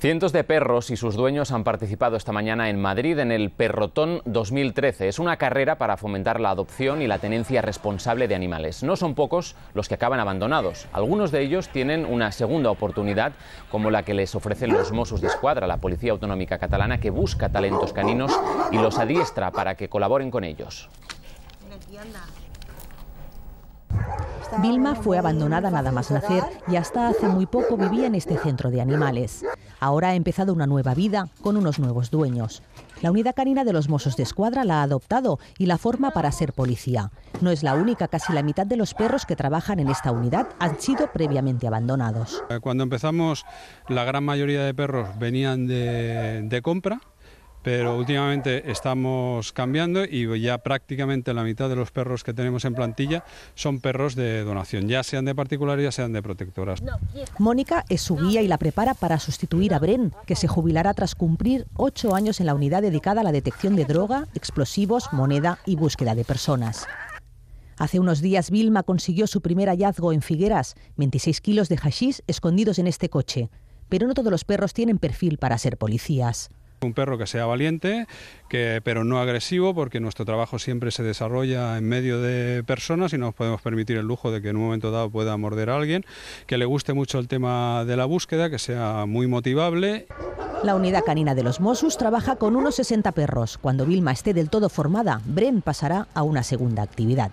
Cientos de perros y sus dueños han participado esta mañana en Madrid en el Perrotón 2013. Es una carrera para fomentar la adopción y la tenencia responsable de animales. No son pocos los que acaban abandonados. Algunos de ellos tienen una segunda oportunidad, como la que les ofrecen los Mossos de Escuadra, la Policía Autonómica Catalana, que busca talentos caninos y los adiestra para que colaboren con ellos. Vilma fue abandonada nada más nacer y hasta hace muy poco vivía en este centro de animales. Ahora ha empezado una nueva vida con unos nuevos dueños. La unidad canina de los Mossos de Escuadra la ha adoptado y la forma para ser policía. No es la única, casi la mitad de los perros que trabajan en esta unidad han sido previamente abandonados. Eh, cuando empezamos, la gran mayoría de perros venían de, de compra pero últimamente estamos cambiando y ya prácticamente la mitad de los perros que tenemos en plantilla son perros de donación, ya sean de particulares, ya sean de protectoras. Mónica es su guía y la prepara para sustituir a Bren, que se jubilará tras cumplir ocho años en la unidad dedicada a la detección de droga, explosivos, moneda y búsqueda de personas. Hace unos días Vilma consiguió su primer hallazgo en Figueras, 26 kilos de hashish escondidos en este coche. Pero no todos los perros tienen perfil para ser policías. Un perro que sea valiente, que, pero no agresivo, porque nuestro trabajo siempre se desarrolla en medio de personas y no nos podemos permitir el lujo de que en un momento dado pueda morder a alguien, que le guste mucho el tema de la búsqueda, que sea muy motivable. La unidad canina de los Mossus trabaja con unos 60 perros. Cuando Vilma esté del todo formada, Bren pasará a una segunda actividad.